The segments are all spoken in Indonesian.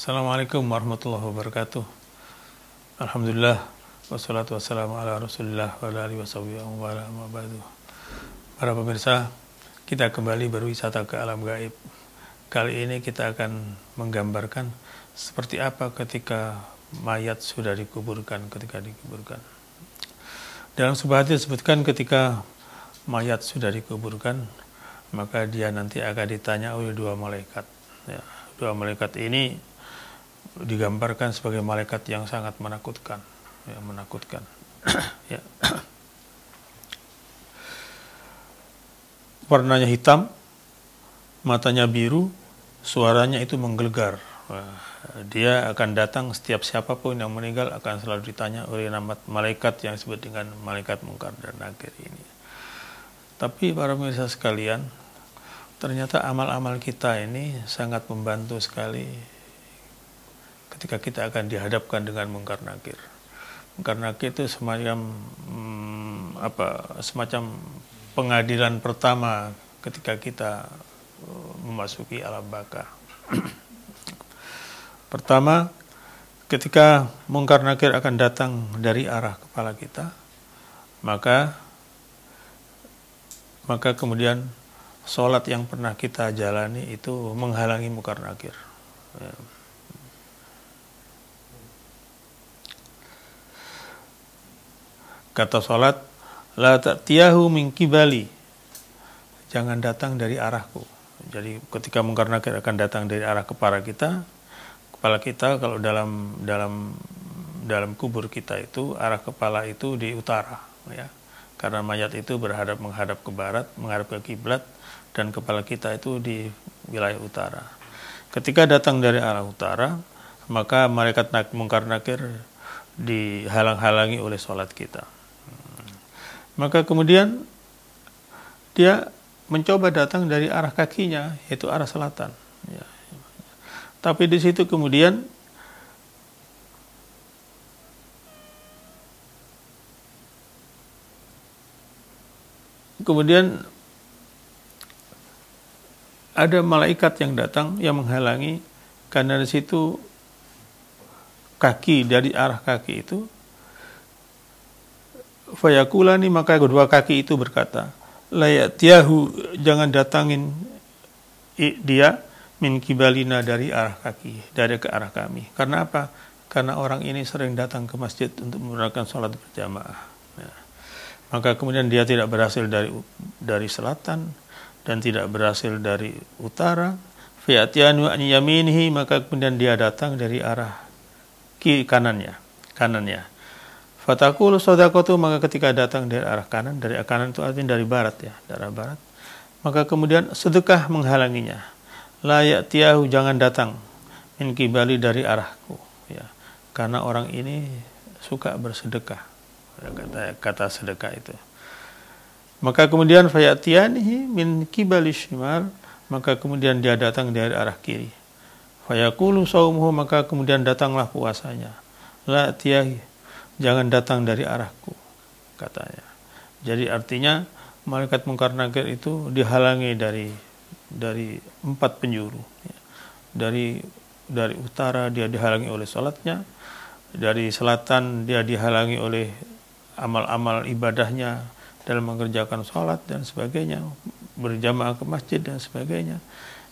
Assalamualaikum warahmatullahi wabarakatuh. Alhamdulillah wassalatu wassalamu ala Rasulillah wa ala alihi wa ala Para pemirsa, kita kembali berwisata ke alam gaib. Kali ini kita akan menggambarkan seperti apa ketika mayat sudah dikuburkan, ketika dikuburkan. Dalam sebuah hadis disebutkan ketika mayat sudah dikuburkan, maka dia nanti akan ditanya oleh dua malaikat. Ya, dua malaikat ini digambarkan sebagai malaikat yang sangat menakutkan, ya, menakutkan. ya. Warnanya hitam, matanya biru, suaranya itu menggelegar. Dia akan datang setiap siapapun yang meninggal akan selalu ditanya oleh nama malaikat yang disebut dengan malaikat mungkar dan nakir ini. Tapi para pemirsa sekalian, ternyata amal-amal kita ini sangat membantu sekali ketika kita akan dihadapkan dengan mungkar nakir. Mungkar nakir itu semacam hmm, apa? Semacam pengadilan pertama ketika kita eh, memasuki alam baka. Pertama, ketika mungkar nakir akan datang dari arah kepala kita, maka maka kemudian sholat yang pernah kita jalani itu menghalangi mungkar nakir. Ya. kata sholat, la ta'tiyahu min kibali jangan datang dari arahku jadi ketika mungkar akan datang dari arah kepala kita kepala kita kalau dalam dalam dalam kubur kita itu arah kepala itu di utara ya karena mayat itu berhadap menghadap ke barat menghadap ke kiblat dan kepala kita itu di wilayah utara ketika datang dari arah utara maka malaikat mungkar nakir dihalang-halangi oleh sholat kita maka kemudian dia mencoba datang dari arah kakinya, yaitu arah selatan. Ya. Tapi di situ kemudian kemudian ada malaikat yang datang yang menghalangi karena di situ kaki dari arah kaki itu Fayakula Fayakulani maka kedua kaki itu berkata, layak tiahu jangan datangin dia min kibalina dari arah kaki, dari ke arah kami. Karena apa? Karena orang ini sering datang ke masjid untuk menggunakan sholat berjamaah. Ya. maka kemudian dia tidak berhasil dari dari selatan dan tidak berhasil dari utara. Fiatianu yaminhi maka kemudian dia datang dari arah kiri kanannya, kanannya Fatakul sodakotu maka ketika datang dari arah kanan, dari arah kanan itu artinya dari barat ya, dari arah barat. Maka kemudian sedekah menghalanginya. Layak tiahu jangan datang. Min kibali dari arahku. Ya. Karena orang ini suka bersedekah. Ya, kata, kata sedekah itu. Maka kemudian fayatiyanihi min kibali shimal. Maka kemudian dia datang dari arah kiri. Fayakulu saumuhu maka kemudian datanglah puasanya. La tiahi jangan datang dari arahku katanya. Jadi artinya malaikat mungkar nakir itu dihalangi dari dari empat penjuru. Dari dari utara dia dihalangi oleh sholatnya, dari selatan dia dihalangi oleh amal-amal ibadahnya dalam mengerjakan sholat dan sebagainya, berjamaah ke masjid dan sebagainya.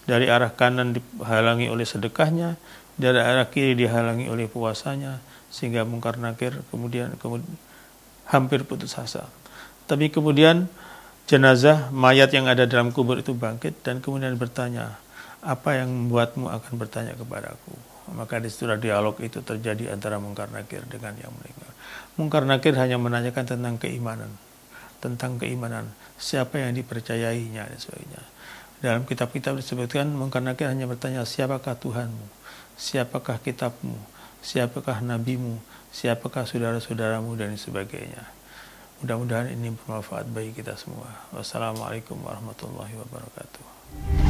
Dari arah kanan dihalangi oleh sedekahnya, dari arah kiri dihalangi oleh puasanya, sehingga mungkar nakir kemudian, kemudian hampir putus asa. Tapi kemudian jenazah mayat yang ada dalam kubur itu bangkit dan kemudian bertanya, apa yang membuatmu akan bertanya kepadaku? Maka di dialog itu terjadi antara mungkar nakir dengan yang meninggal. Mungkar nakir hanya menanyakan tentang keimanan, tentang keimanan, siapa yang dipercayainya dan sebagainya. Dalam kitab-kitab disebutkan mungkar nakir hanya bertanya siapakah Tuhanmu, siapakah kitabmu, siapakah nabimu, siapakah saudara-saudaramu dan sebagainya. Mudah-mudahan ini bermanfaat bagi kita semua. Wassalamualaikum warahmatullahi wabarakatuh.